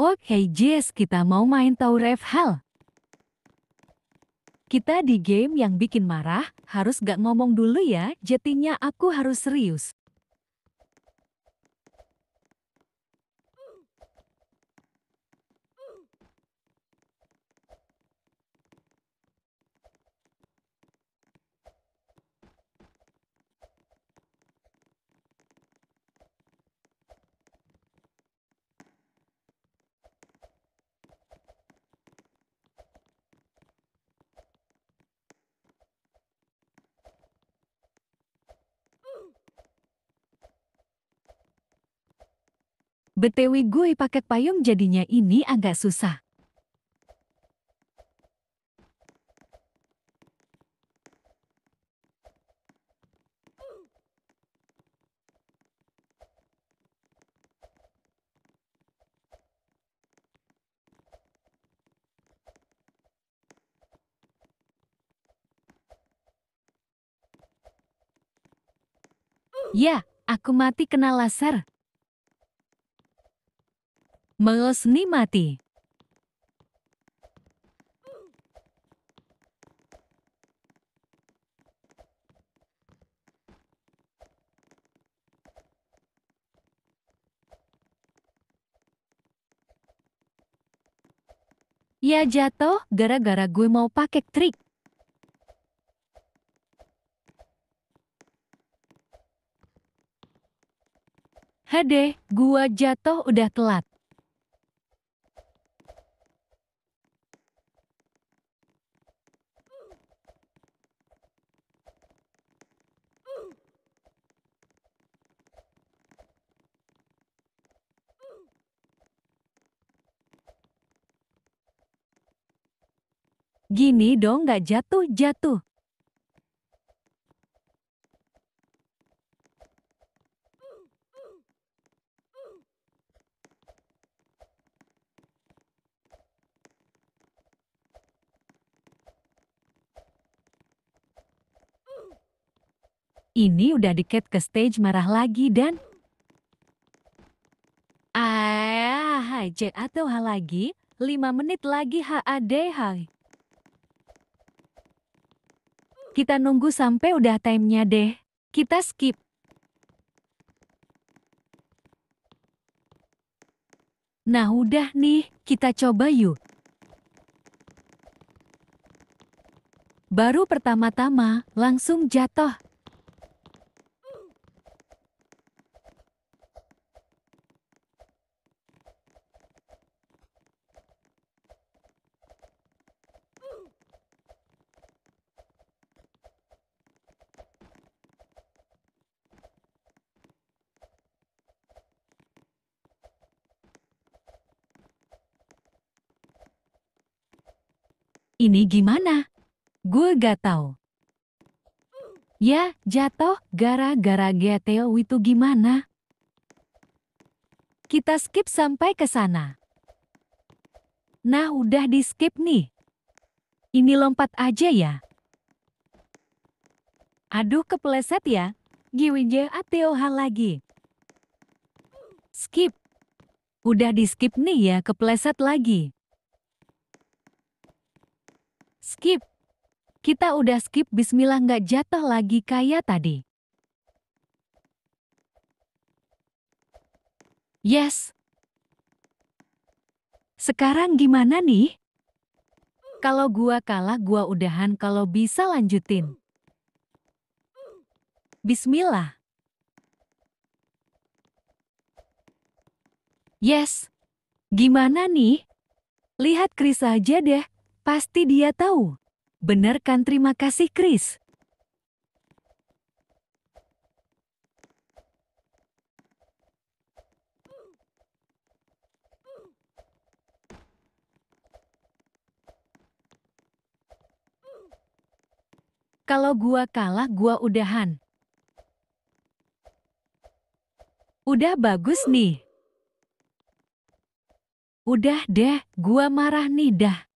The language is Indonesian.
Oke okay, Jess, kita mau main tau ref hal. Kita di game yang bikin marah, harus gak ngomong dulu ya, jetinya aku harus serius. Betewi gue paket payung jadinya ini agak susah. Ya, aku mati kena laser. Melesni mati. Ya jatuh gara-gara gue mau pakai trik. Hade, gua jatuh udah telat. Gini dong gak jatuh-jatuh. Ini udah deket ke stage marah lagi dan... Ah, hajat atau hal lagi, lima menit lagi HAD hai. Kita nunggu sampai udah timenya deh. Kita skip. Nah udah nih, kita coba yuk. Baru pertama-tama, langsung jatuh. ini gimana? Gue gak tau. Ya, jatuh gara-gara GTO itu gimana? Kita skip sampai ke sana. Nah, udah di-skip nih. Ini lompat aja ya. Aduh, kepleset ya. Giwinje Ateoha lagi. Skip. Udah di-skip nih ya, kepleset lagi. Skip. Kita udah skip bismillah nggak jatuh lagi kayak tadi. Yes. Sekarang gimana nih? Kalau gua kalah gua udahan kalau bisa lanjutin. Bismillah. Yes. Gimana nih? Lihat Krisa aja deh, Pasti dia tahu. Benar kan terima kasih Chris. Kalau gua kalah, gua udahan. Udah bagus nih. Udah deh, gua marah nih dah.